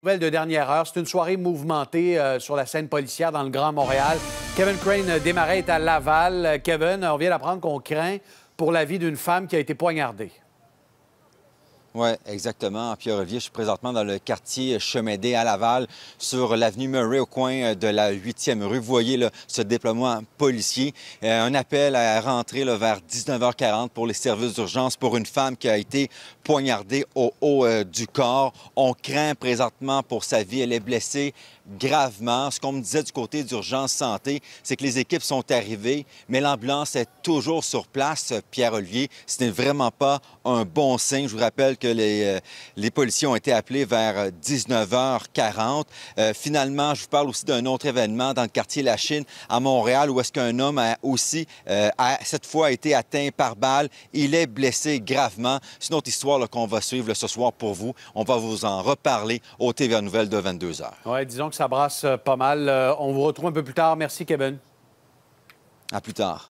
Nouvelle de dernière heure, c'est une soirée mouvementée euh, sur la scène policière dans le Grand Montréal. Kevin Crane euh, démarrait à Laval. Euh, Kevin, on vient d'apprendre qu'on craint pour la vie d'une femme qui a été poignardée. Oui, exactement. Pierre-Olivier, je suis présentement dans le quartier Chemédé à Laval, sur l'avenue Murray, au coin euh, de la 8e rue. Vous voyez ce déploiement policier. Euh, un appel à rentrer le vers 19h40 pour les services d'urgence pour une femme qui a été poignardée au haut euh, du corps. On craint présentement pour sa vie. Elle est blessée gravement. Ce qu'on me disait du côté d'urgence santé, c'est que les équipes sont arrivées, mais l'ambulance est toujours sur place, Pierre-Olivier. Ce n'est vraiment pas un bon signe. Je vous rappelle que les, euh, les policiers ont été appelés vers 19h40. Euh, euh, finalement, je vous parle aussi d'un autre événement dans le quartier La Chine, à Montréal, où est-ce qu'un homme a aussi, cette fois, été atteint par balle. Il est blessé gravement. C'est une autre histoire qu'on va suivre ce soir pour vous. On va vous en reparler au TVA Nouvelle de 22h. Oui, disons que ça brasse pas mal. on vous retrouve un peu plus tard. Merci, Kevin. À plus tard.